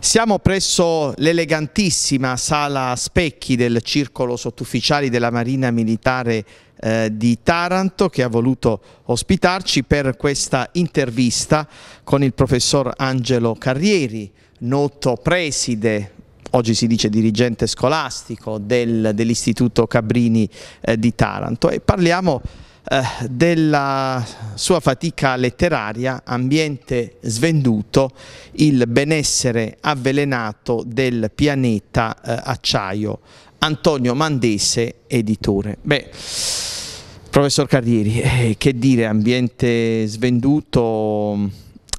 Siamo presso l'elegantissima sala specchi del circolo sottufficiali della Marina Militare eh, di Taranto che ha voluto ospitarci per questa intervista con il professor Angelo Carrieri, noto preside oggi si dice dirigente scolastico del, dell'Istituto Cabrini eh, di Taranto e parliamo eh, della sua fatica letteraria, ambiente svenduto, il benessere avvelenato del pianeta eh, acciaio. Antonio Mandese, editore. Beh, professor Carrieri, eh, che dire, ambiente svenduto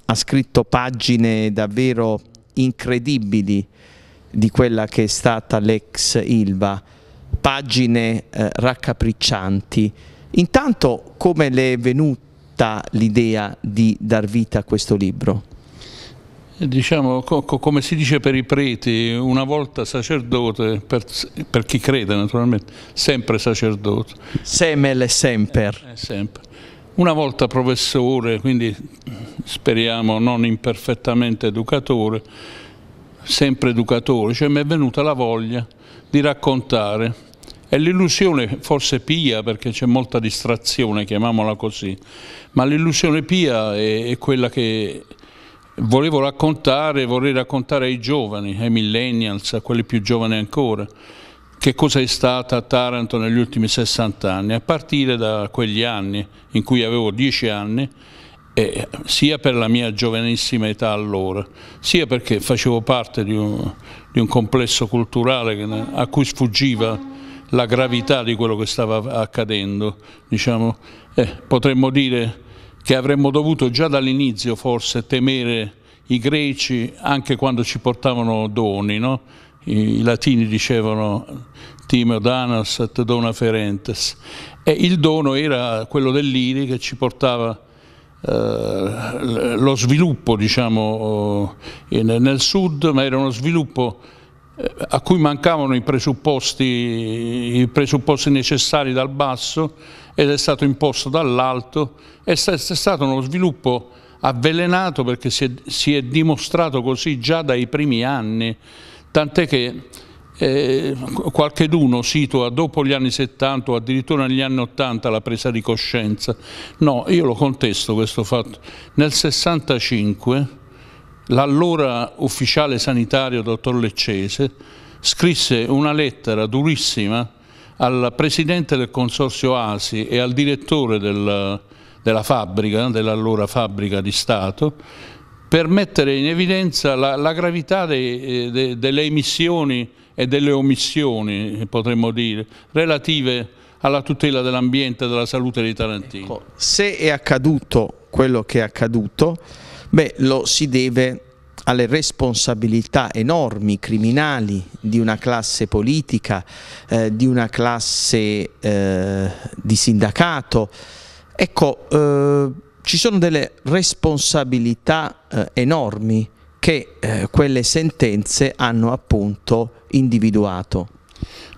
ha scritto pagine davvero incredibili di quella che è stata l'ex Ilva, pagine eh, raccapriccianti, Intanto come le è venuta l'idea di dar vita a questo libro? Diciamo, co co come si dice per i preti, una volta sacerdote, per, per chi crede naturalmente, sempre sacerdote. Semel semper. eh, sempre. Una volta professore, quindi speriamo non imperfettamente educatore, sempre educatore, cioè mi è venuta la voglia di raccontare è l'illusione forse pia, perché c'è molta distrazione, chiamiamola così, ma l'illusione pia è, è, quella che volevo raccontare, vorrei raccontare ai giovani, ai millennials, a quelli più giovani ancora, che cosa è stata Taranto negli ultimi 60 anni, a partire da quegli anni in cui avevo 10 anni, eh, sia per la mia giovanissima età allora, sia perché facevo parte di un, di un complesso culturale a cui sfuggiva la gravità di quello che stava accadendo. Diciamo, eh, potremmo dire che avremmo dovuto già dall'inizio forse temere i greci anche quando ci portavano doni, no? I, I, latini dicevano timeo danas et dona ferentes e il dono era quello dell'iri che ci portava eh, lo sviluppo diciamo, eh, nel sud, ma era uno sviluppo a cui mancavano i presupposti, i presupposti, necessari dal basso ed è stato imposto dall'alto, è, stato uno sviluppo avvelenato perché si è, si è, dimostrato così già dai primi anni, tant'è che eh, qualcheduno situa dopo gli anni 70 o addirittura negli anni 80 la presa di coscienza. No, io lo contesto questo fatto. Nel 65 l'allora ufficiale sanitario dottor Leccese scrisse una lettera durissima al presidente del consorzio ASI e al direttore del, della fabbrica, dell'allora fabbrica di Stato, per mettere in evidenza la, la gravità dei, eh, de, delle emissioni e delle omissioni, potremmo dire, relative alla tutela dell'ambiente e della salute dei tarantini. Ecco, se è accaduto quello che è accaduto, Beh, lo si deve alle responsabilità enormi, criminali di una classe politica, eh, di una classe eh, di sindacato. Ecco, eh, ci sono delle responsabilità eh, enormi che eh, quelle sentenze hanno appunto individuato.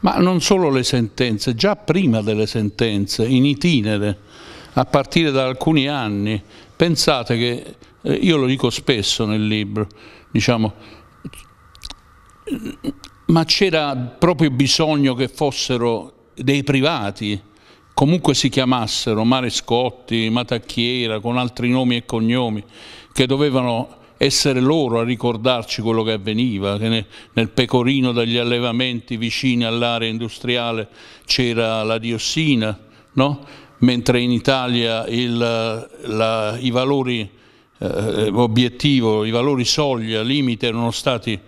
Ma non solo le sentenze, già prima delle sentenze, in itinere, a partire da alcuni anni, pensate che eh, io lo dico spesso nel libro, diciamo, ma c'era proprio bisogno che fossero dei privati, comunque si chiamassero Marescotti, Matacchiera, con altri nomi e cognomi, che dovevano essere loro a ricordarci quello che avveniva, che nel, nel pecorino dagli allevamenti vicini all'area industriale c'era la diossina, no? mentre in Italia il, la, i valori eh, eh, obiettivo, i valori soglia, limite erano stati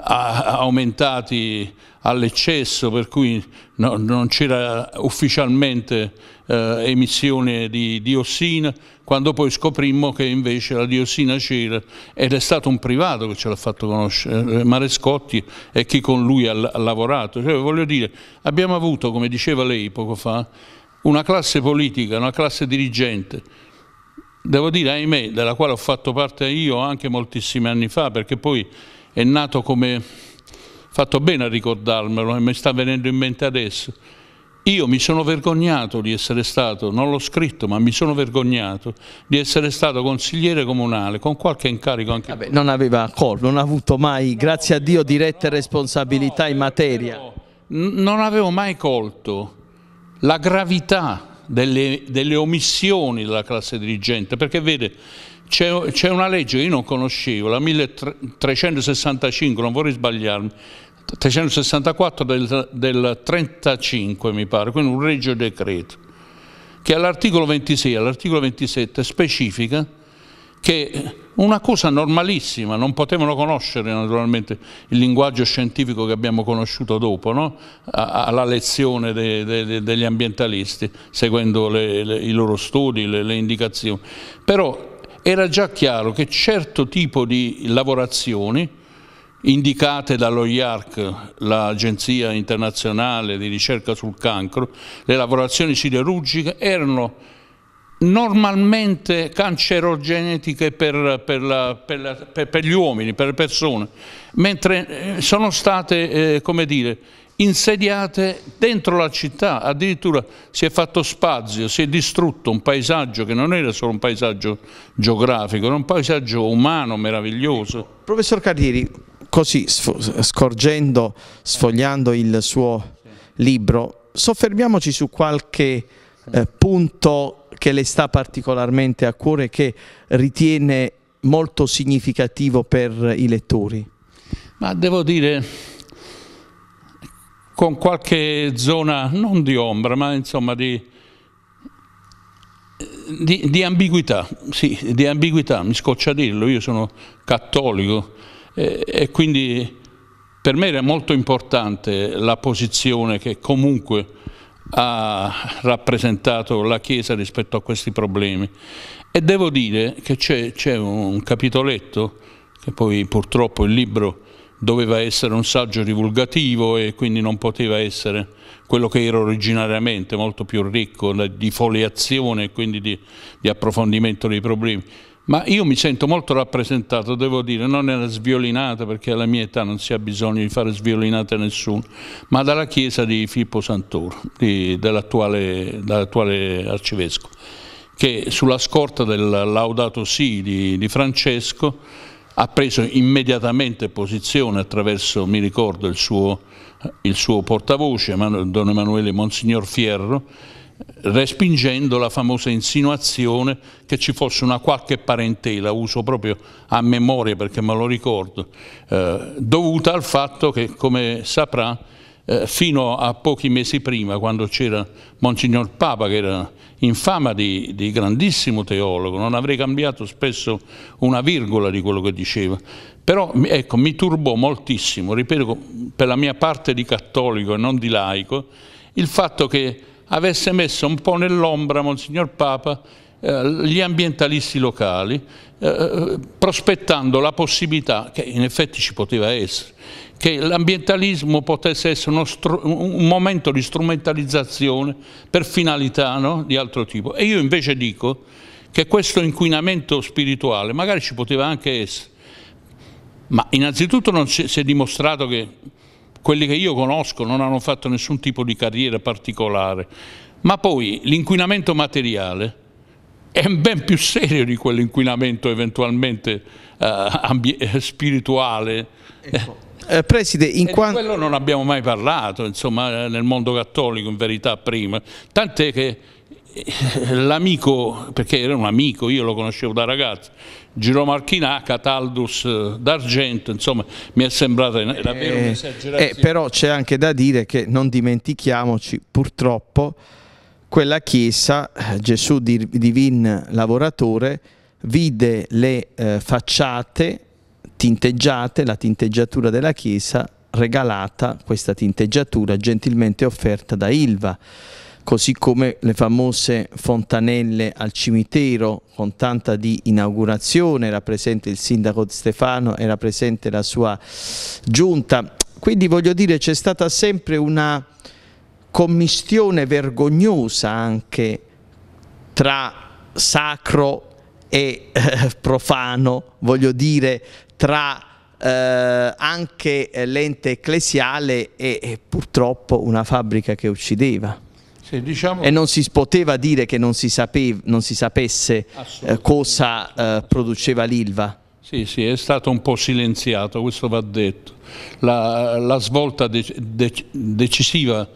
aumentati all'eccesso per cui no, non c'era ufficialmente eh, emissione di diossina quando poi scoprimmo che invece la diossina c'era ed è stato un privato che ce l'ha fatto conoscere eh, Marescotti e chi con lui ha, ha lavorato cioè, voglio dire abbiamo avuto come diceva lei poco fa una classe politica una classe dirigente devo dire, ahimè, della quale ho fatto parte io anche moltissimi anni fa, perché poi è nato come, fatto bene a ricordarmelo e mi sta venendo in mente adesso, io mi sono vergognato di essere stato, non l'ho scritto, ma mi sono vergognato di essere stato consigliere comunale con qualche incarico anche. Vabbè, non aveva colpo, non ha avuto mai, grazie a Dio, dirette responsabilità in materia. non avevo mai colto la gravità delle, delle omissioni della classe dirigente, perché vede c'è, una legge che io non conoscevo, la 1365, non vorrei sbagliarmi, 364 del, del 35 mi pare, quindi un regio decreto, che all'articolo 26 e all'articolo 27 specifica che una cosa normalissima, non potevano conoscere naturalmente il linguaggio scientifico che abbiamo conosciuto dopo, no? alla lezione de, de, degli ambientalisti, seguendo le, le, i loro studi, le, le indicazioni. Però era già chiaro che certo tipo di lavorazioni, indicate dallo IARC, l'Agenzia Internazionale di Ricerca sul Cancro, le lavorazioni siderurgiche erano normalmente cancerogenetiche per, per, la, per, la, per, gli uomini, per le persone, mentre eh, sono state, eh, come dire, insediate dentro la città, addirittura si è fatto spazio, si è distrutto un paesaggio che non era solo un paesaggio geografico, era un paesaggio umano meraviglioso. Professor Carrieri, così scorgendo, sfogliando il suo libro, soffermiamoci su qualche eh, punto che le sta particolarmente a cuore e che ritiene molto significativo per i lettori? Ma devo dire con qualche zona non di ombra, ma insomma di, di, di ambiguità, sì, di ambiguità, mi scoccia dirlo, io sono cattolico eh, e quindi per me era molto importante la posizione che comunque ha rappresentato la Chiesa rispetto a questi problemi e devo dire che c'è, un capitoletto che poi purtroppo il libro doveva essere un saggio divulgativo e quindi non poteva essere quello che era originariamente molto più ricco di foliazione e quindi di, di approfondimento dei problemi ma io mi sento molto rappresentato, devo dire, non nella sviolinata, perché alla mia età non si ha bisogno di fare sviolinate a nessuno, ma dalla chiesa di Filippo Santoro, dell'attuale dell arcivescovo, che sulla scorta del Laudato sì di, di Francesco ha preso immediatamente posizione attraverso, mi ricordo, il suo, il suo portavoce, Don Emanuele Monsignor Fierro, respingendo la famosa insinuazione che ci fosse una qualche parentela, uso proprio a memoria perché me lo ricordo, eh, dovuta al fatto che, come saprà, eh, fino a pochi mesi prima, quando c'era Monsignor Papa, che era in fama di, di, grandissimo teologo, non avrei cambiato spesso una virgola di quello che diceva, però ecco, mi turbò moltissimo, ripeto, per la mia parte di cattolico e non di laico, il fatto che avesse messo un po' nell'ombra Monsignor Papa eh, gli ambientalisti locali, eh, prospettando la possibilità, che in effetti ci poteva essere, che l'ambientalismo potesse essere un momento di strumentalizzazione per finalità no? di altro tipo. E io invece dico che questo inquinamento spirituale magari ci poteva anche essere, ma innanzitutto non si è dimostrato che quelli che io conosco non hanno fatto nessun tipo di carriera particolare, ma poi l'inquinamento materiale è ben più serio di quell'inquinamento eventualmente eh, eh spirituale. Ecco. Eh, Preside, in quanto... quello non abbiamo mai parlato, insomma, eh, nel mondo cattolico in verità prima, tant'è che l'amico, perché era un amico, io lo conoscevo da ragazzo, Girò Archina, Cataldus eh, d'Argento, insomma mi è sembrata davvero eh, un'esagerazione. Eh, però c'è anche da dire che non dimentichiamoci purtroppo quella chiesa, eh, Gesù divin lavoratore, vide le eh, facciate tinteggiate, la tinteggiatura della chiesa regalata, questa tinteggiatura gentilmente offerta da Ilva così come le famose fontanelle al cimitero con tanta di inaugurazione, era presente il sindaco Stefano, era presente la sua giunta, quindi voglio dire c'è stata sempre una commistione vergognosa anche tra sacro e eh, profano, voglio dire tra eh, anche l'ente ecclesiale e, e purtroppo una fabbrica che uccideva. Sì, diciamo... E non si poteva dire che non si, sapeva, non si sapesse eh, cosa eh, produceva l'Ilva. Sì, sì, è stato un po' silenziato, questo va detto. La, la svolta de de decisiva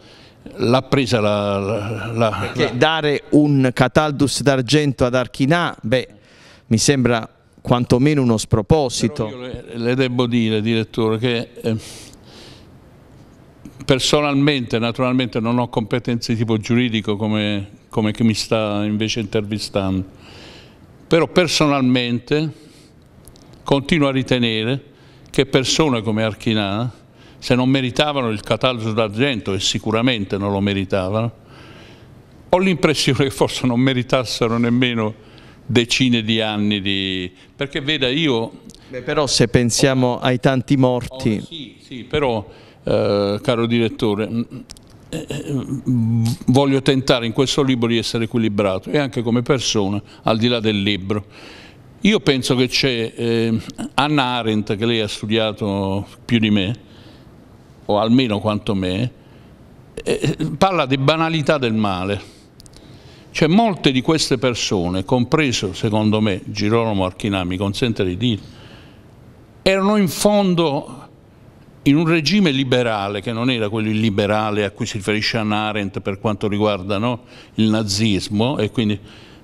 l'ha presa la... la, la Perché dare un Cataldus d'argento ad Archinà, beh, mi sembra quantomeno uno sproposito. Le, le, devo dire, direttore, che... Eh, Personalmente, naturalmente, non ho competenze di tipo giuridico come, come chi mi sta invece intervistando, però personalmente continuo a ritenere che persone come Archinà, se non meritavano il catalogo d'argento, e sicuramente non lo meritavano, ho l'impressione che forse non meritassero nemmeno decine di anni di... perché veda io... Beh, però se pensiamo oh, ai tanti morti... Oh, sì, sì, però eh, caro direttore, mm, eh, voglio tentare in questo libro di essere equilibrato e anche come persona, al di là del libro. Io penso che c'è eh, Anna Arendt, che lei ha studiato più di me, o almeno quanto me, eh, parla di banalità del male. Cioè molte di queste persone, compreso secondo me Girolamo Archinà, mi consente di dire, erano in fondo in un regime liberale, che non era quello illiberale a cui si riferisce Arendt per quanto riguarda no, il nazismo, quindi,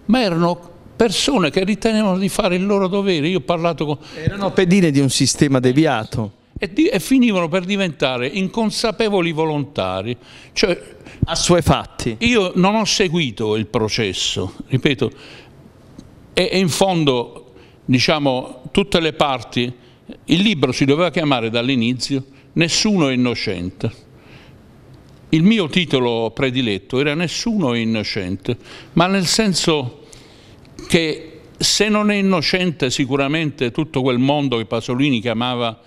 ma erano persone che ritenevano di fare il loro dovere. Io ho parlato con... Erano pedine di un sistema deviato. E, di, e finivano per diventare inconsapevoli volontari. Cioè, a suoi fatti. Io non ho seguito il processo, ripeto, e, e in fondo, diciamo, tutte le parti il libro si doveva chiamare dall'inizio Nessuno è innocente. Il mio titolo prediletto era Nessuno è innocente, ma nel senso che se non è innocente sicuramente tutto quel mondo che Pasolini chiamava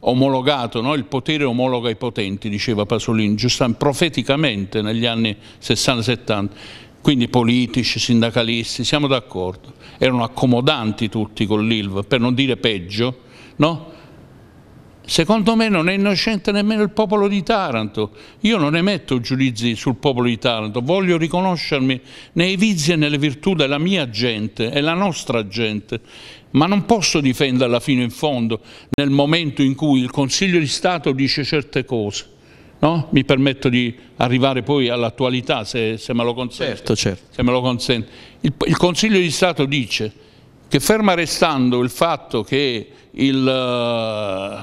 omologato, no? il potere omologa i potenti, diceva Pasolini, profeticamente negli anni 60-70, quindi politici, sindacalisti, siamo d'accordo, erano accomodanti tutti con l'ILVA, per non dire peggio, no? Secondo me non è innocente nemmeno il popolo di Taranto. Io non emetto giudizi sul popolo di Taranto, voglio riconoscermi nei vizi e nelle virtù della mia gente e la nostra gente, ma non posso difenderla fino in fondo nel momento in cui il Consiglio di Stato dice certe cose. No? Mi permetto di arrivare poi all'attualità se, se, me lo consente. Certo, certo. Se me lo consente. Il, il Consiglio di Stato dice che ferma restando il fatto che il, eh,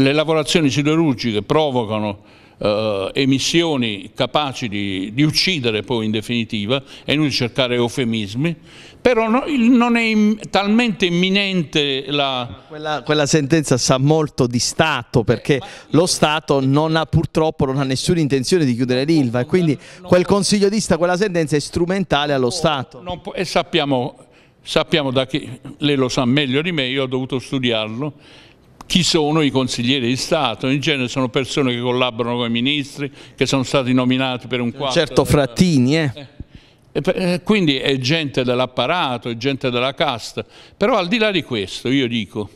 le lavorazioni siderurgiche provocano eh, emissioni capaci di, di, uccidere poi in definitiva, è inutile cercare eufemismi, però no, non è im, talmente imminente la... Quella, quella, sentenza sa molto di Stato perché eh, lo Stato non ha purtroppo non ha nessuna intenzione di chiudere l'ILVA e quindi quel consiglio di Stato, quella sentenza è strumentale allo può, Stato. Può, e sappiamo sappiamo da che, lei lo sa meglio di me, io ho dovuto studiarlo, chi sono i consiglieri di Stato, in genere sono persone che collaborano con i ministri, che sono stati nominati per un certo, quarto. Certo Frattini, eh. eh. E eh, quindi è gente dell'apparato, è gente della casta, però al di là di questo io dico,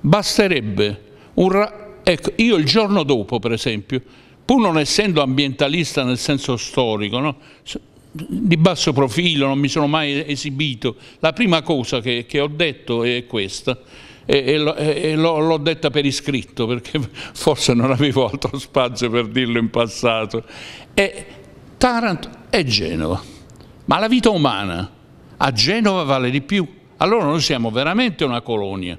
basterebbe un... Ecco, io il giorno dopo per esempio, pur non essendo ambientalista nel senso storico, no? di basso profilo, non mi sono mai esibito. La prima cosa che, che ho detto è questa e, e l'ho detta per iscritto perché forse non avevo altro spazio per dirlo in passato. è Taranto e Genova, ma la vita umana a Genova vale di più. Allora noi siamo veramente una colonia.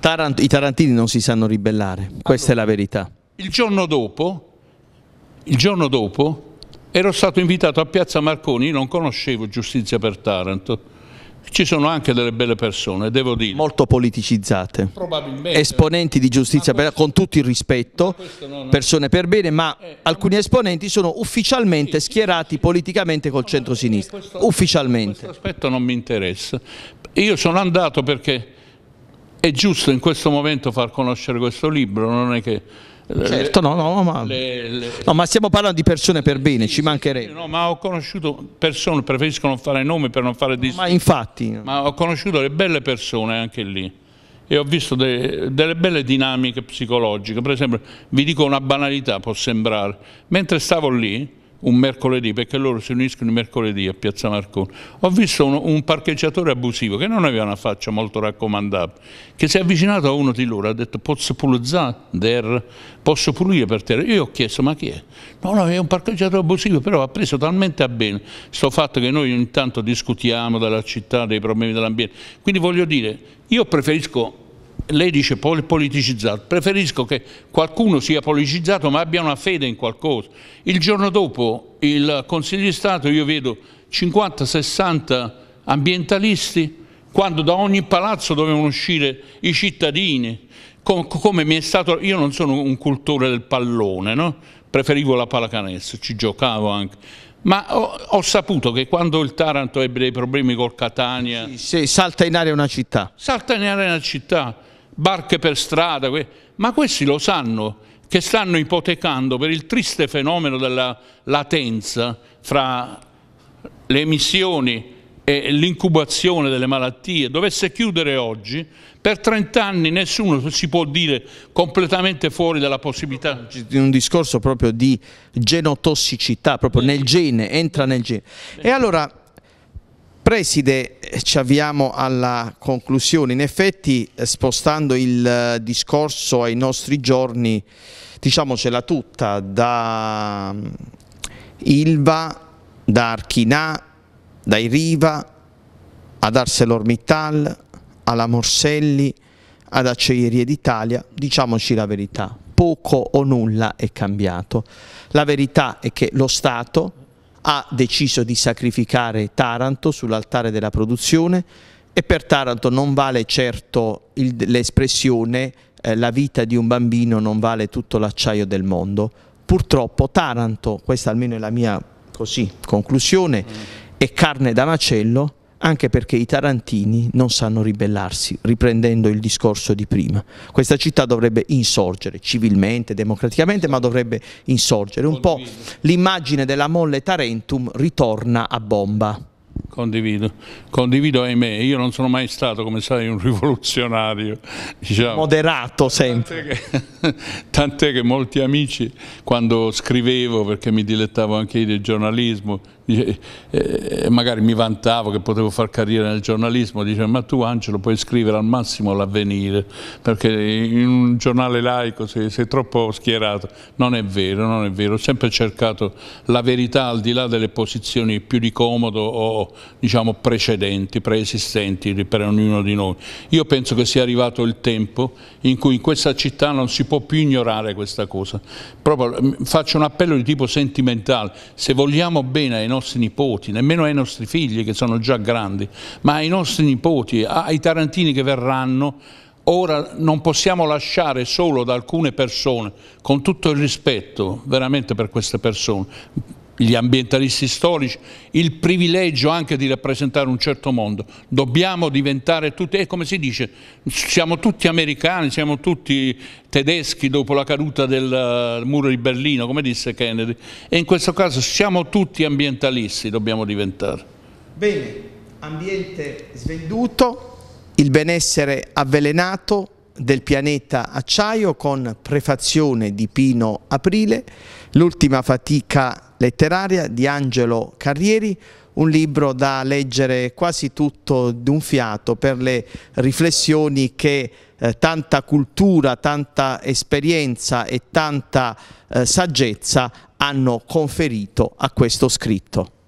Taranto, I tarantini non si sanno ribellare, questa allora, è la verità. Il giorno dopo, il giorno dopo Ero stato invitato a Piazza Marconi, non conoscevo Giustizia per Taranto. Ci sono anche delle belle persone, devo dire. Molto politicizzate. Probabilmente. Esponenti di giustizia, questo, per, con tutto il rispetto, persone per bene, ma eh, alcuni esponenti sono ufficialmente sì, schierati sì, politicamente col centro-sinistra. Ufficialmente. Questo aspetto non mi interessa. Io sono andato perché è giusto in questo momento far conoscere questo libro, non è che eh, cioè, certo, no, no ma, le, le... no, ma, stiamo parlando di persone per bene, sì, ci mancherebbe. No, ma ho conosciuto persone, preferisco non fare nomi per non fare dis... Ma infatti. Ma ho conosciuto le belle persone anche lì e ho visto de delle belle dinamiche psicologiche. Per esempio, vi dico una banalità, può sembrare, mentre stavo lì un mercoledì, perché loro si uniscono i mercoledì a Piazza Marconi, ho visto un, un parcheggiatore abusivo che non aveva una faccia molto raccomandabile, che si è avvicinato a uno di loro, ha detto posso pulizzare, posso pulire per terra? Io ho chiesto ma chi è? No, no, è un parcheggiatore abusivo, però ha preso talmente a bene sto fatto che noi ogni tanto discutiamo della città, dei problemi dell'ambiente. Quindi voglio dire, io preferisco lei dice politicizzato, preferisco che qualcuno sia politicizzato ma abbia una fede in qualcosa. Il giorno dopo il Consiglio di Stato io vedo 50-60 ambientalisti quando da ogni palazzo dovevano uscire i cittadini, Com come mi è stato, io non sono un cultore del pallone, no? preferivo la pallacanestro, ci giocavo anche, ma ho, ho, saputo che quando il Taranto ebbe dei problemi col Catania... Sì, sì, salta in aria una città. Salta in aria una città barche per strada, ma questi lo sanno che stanno ipotecando per il triste fenomeno della latenza fra le emissioni e l'incubazione delle malattie dovesse chiudere oggi, per 30 anni nessuno si può dire completamente fuori dalla possibilità. In un discorso proprio di genotossicità, proprio nel gene, entra nel gene. E allora Preside, eh, ci avviamo alla conclusione. In effetti, eh, spostando il eh, discorso ai nostri giorni, diciamocela tutta, da mm, Ilva, da Archinà, dai Riva, ad ArcelorMittal, alla Morselli, ad Acciaierie d'Italia, diciamoci la verità, poco o nulla è cambiato. La verità è che lo Stato, ha deciso di sacrificare Taranto sull'altare della produzione e per Taranto non vale certo l'espressione eh, la vita di un bambino non vale tutto l'acciaio del mondo. Purtroppo Taranto, questa almeno è la mia così, conclusione, è carne da macello anche perché i tarantini non sanno ribellarsi, riprendendo il discorso di prima. Questa città dovrebbe insorgere civilmente, democraticamente, ma dovrebbe insorgere. Un Condivido. po' l'immagine della molle Tarentum ritorna a bomba. Condivido, condivido ahimè, io non sono mai stato come sai un rivoluzionario diciamo. moderato sempre tant'è che, tant che molti amici quando scrivevo perché mi dilettavo anche io del giornalismo Dice, eh, eh, magari mi vantavo che potevo far carriera nel giornalismo, dice ma tu Angelo puoi scrivere al massimo l'avvenire, perché in un giornale laico sei, sei, troppo schierato. Non è vero, non è vero, ho sempre cercato la verità al di là delle posizioni più di comodo o diciamo precedenti, preesistenti per ognuno di noi. Io penso che sia arrivato il tempo in cui in questa città non si può più ignorare questa cosa. Proprio, mm, faccio un appello di tipo sentimentale, se vogliamo bene ai nostri nipoti, nemmeno ai nostri figli che sono già grandi, ma ai nostri nipoti, ai tarantini che verranno, ora non possiamo lasciare solo da alcune persone, con tutto il rispetto veramente per queste persone, gli ambientalisti storici, il privilegio anche di rappresentare un certo mondo. Dobbiamo diventare tutti, e come si dice, siamo tutti americani, siamo tutti tedeschi dopo la caduta del eh, muro di Berlino, come disse Kennedy, e in questo caso siamo tutti ambientalisti, dobbiamo diventare. Bene, ambiente svenduto, il benessere avvelenato del pianeta acciaio con prefazione di Pino Aprile, l'ultima fatica letteraria di Angelo Carrieri, un libro da leggere quasi tutto d'un fiato per le riflessioni che eh, tanta cultura, tanta esperienza e tanta eh, saggezza hanno conferito a questo scritto.